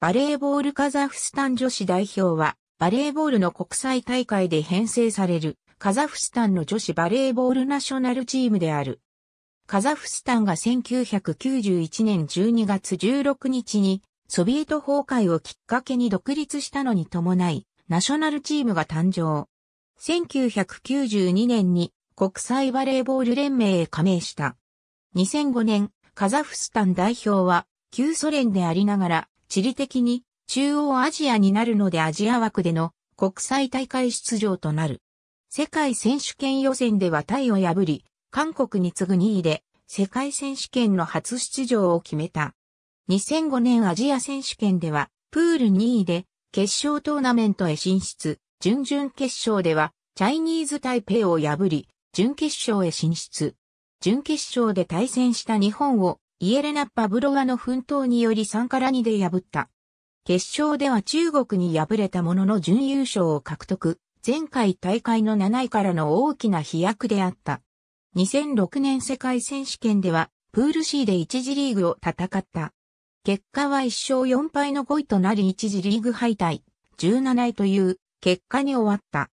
バレーボールカザフスタン女子代表は、バレーボールの国際大会で編成される、カザフスタンの女子バレーボールナショナルチームである。カザフスタンが1991年12月16日に、ソビエト崩壊をきっかけに独立したのに伴い、ナショナルチームが誕生。1992年に国際バレーボール連盟へ加盟した。2005年、カザフスタン代表は、旧ソ連でありながら、地理的に中央アジアになるのでアジア枠での国際大会出場となる。世界選手権予選ではタイを破り、韓国に次ぐ2位で世界選手権の初出場を決めた。2005年アジア選手権ではプール2位で決勝トーナメントへ進出、準々決勝ではチャイニーズ台北を破り、準決勝へ進出。準決勝で対戦した日本をイエレナ・パブロワの奮闘により3から2で破った。決勝では中国に敗れたものの準優勝を獲得、前回大会の7位からの大きな飛躍であった。2006年世界選手権では、プール C で1次リーグを戦った。結果は1勝4敗の5位となり1次リーグ敗退、17位という結果に終わった。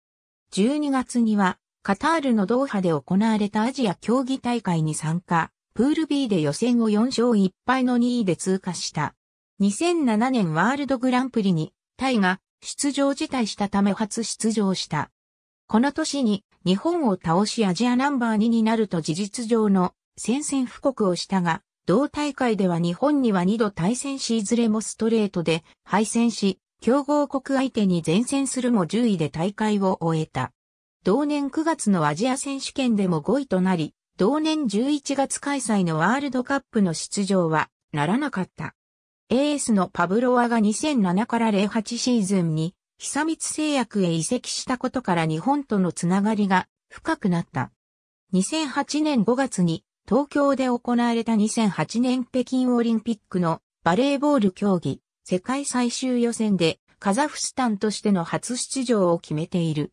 12月には、カタールのドーハで行われたアジア競技大会に参加。プール B で予選を4勝1敗の2位で通過した。2007年ワールドグランプリにタイが出場辞退したため初出場した。この年に日本を倒しアジアナンバー2になると事実上の宣戦布告をしたが、同大会では日本には2度対戦しいずれもストレートで敗戦し、強豪国相手に前線するも10位で大会を終えた。同年9月のアジア選手権でも5位となり、同年11月開催のワールドカップの出場はならなかった。エースのパブロワが2007から08シーズンに久光製薬へ移籍したことから日本とのつながりが深くなった。2008年5月に東京で行われた2008年北京オリンピックのバレーボール競技世界最終予選でカザフスタンとしての初出場を決めている。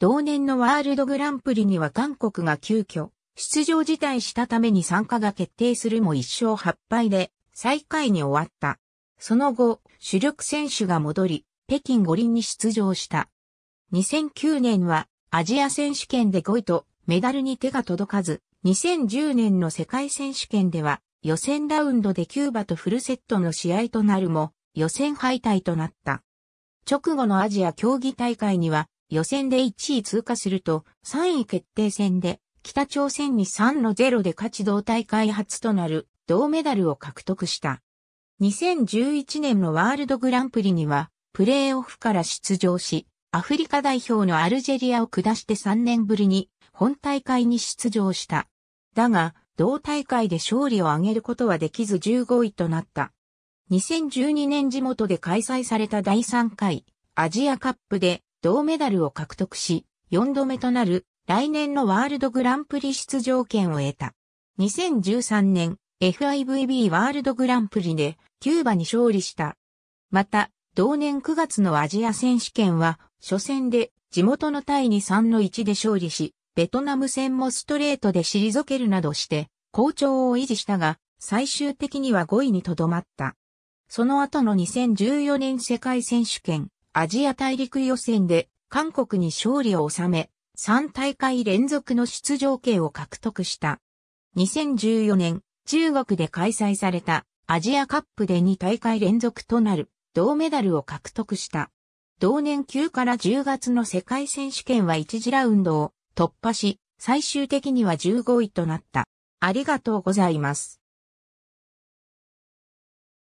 同年のワールドグランプリには韓国が急遽出場辞退したために参加が決定するも1勝8敗で最下位に終わった。その後、主力選手が戻り、北京五輪に出場した。2009年はアジア選手権で5位とメダルに手が届かず、2010年の世界選手権では予選ラウンドでキューバとフルセットの試合となるも予選敗退となった。直後のアジア競技大会には予選で1位通過すると3位決定戦で北朝鮮に3の0で勝ち同大会初となる銅メダルを獲得した。2011年のワールドグランプリには、プレーオフから出場し、アフリカ代表のアルジェリアを下して3年ぶりに本大会に出場した。だが、同大会で勝利を挙げることはできず15位となった。2012年地元で開催された第3回アジアカップで銅メダルを獲得し、4度目となる来年のワールドグランプリ出場権を得た。2013年 FIVB ワールドグランプリでキューバに勝利した。また、同年9月のアジア選手権は、初戦で地元のタイに3の1で勝利し、ベトナム戦もストレートで退けるなどして、好調を維持したが、最終的には5位にとどまった。その後の2014年世界選手権、アジア大陸予選で、韓国に勝利を収め、3大会連続の出場権を獲得した。2014年、中国で開催されたアジアカップで2大会連続となる銅メダルを獲得した。同年9から10月の世界選手権は1次ラウンドを突破し、最終的には15位となった。ありがとうございます。